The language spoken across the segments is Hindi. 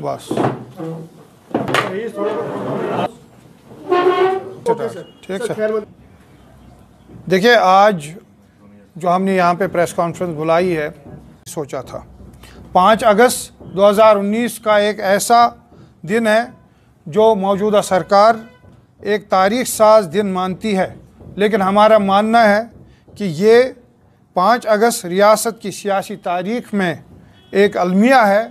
बस ठीक सर देखिए आज जो हमने यहाँ पे प्रेस कॉन्फ्रेंस बुलाई है सोचा था पाँच अगस्त 2019 का एक ऐसा दिन है जो मौजूदा सरकार एक तारीख साज दिन मानती है लेकिन हमारा मानना है कि ये पाँच अगस्त रियासत की सियासी तारीख में एक अलमिया है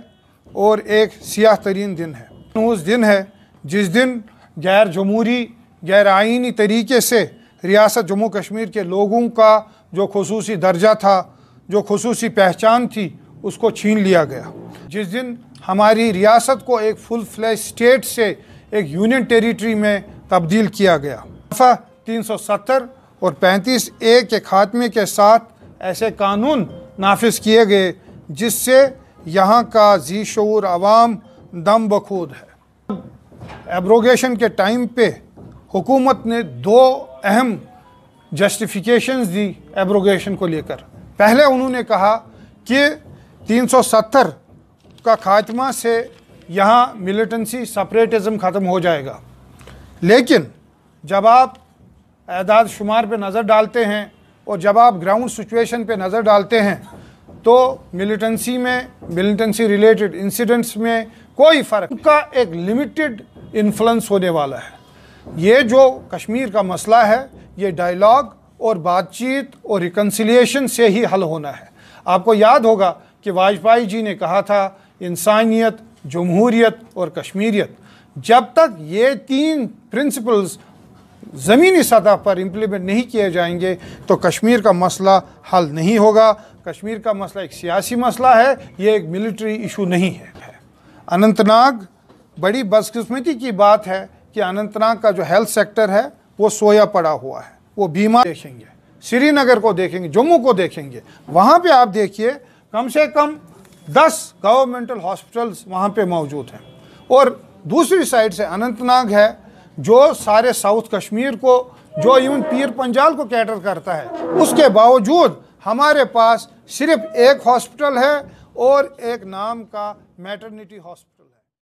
और एक सियाह तरीन दिन है उस दिन है जिस दिन गैर जमहूरी गैर आइनी तरीके से रियासत जम्मू कश्मीर के लोगों का जो खसूस दर्जा था जो खसूस पहचान थी उसको छीन लिया गया जिस दिन हमारी रियासत को एक फुल फ्लैश स्टेट से एक यूनियन टेरिटरी में तब्दील किया गया तीन सौ सत्तर और पैंतीस ए के खात्मे के साथ ऐसे कानून नाफिज किए गए जिससे यहाँ का जी शूर आवाम दम बखूद है एब्रोगेशन के टाइम पे हुकूमत ने दो अहम जस्टिफिकेशन दी एब्रोगेशन को लेकर पहले उन्होंने कहा कि 370 का खात्मा से यहाँ मिलिटेंसी सपरेटिज़म ख़त्म हो जाएगा लेकिन जब आप एदाद शुमार पर नज़र डालते हैं और जब आप ग्राउंड सिचुएशन पे नज़र डालते हैं तो मिलिटेंसी में मिलिटेंसी रिलेटेड इंसिडेंट्स में कोई फ़र्क का एक लिमिटेड इन्फ्लुंस होने वाला है ये जो कश्मीर का मसला है ये डायलॉग और बातचीत और रिकन्सिलेशन से ही हल होना है आपको याद होगा कि वाजपेयी जी ने कहा था इंसानियत जमहूरीत और कश्मीरियत जब तक ये तीन प्रिंसिपल्स ज़मीनी सतह पर इम्प्लीमेंट नहीं किए जाएंगे तो कश्मीर का मसला हल नहीं होगा कश्मीर का मसला एक सियासी मसला है ये एक मिलिट्री इशू नहीं है अनंतनाग बड़ी बदकस्मती की बात है कि अनंतनाग का जो हेल्थ सेक्टर है वो सोया पड़ा हुआ है वो बीमा देखेंगे श्रीनगर को देखेंगे जम्मू को देखेंगे वहाँ पे आप देखिए कम से कम दस गवर्नमेंटल हॉस्पिटल्स वहाँ पे मौजूद हैं और दूसरी साइड से अनंतनाग है जो सारे साउथ कश्मीर को जो इवन पीर पंजाल को कैटर करता है उसके बावजूद हमारे पास सिर्फ एक हॉस्पिटल है और एक नाम का मैटरनिटी हॉस्पिटल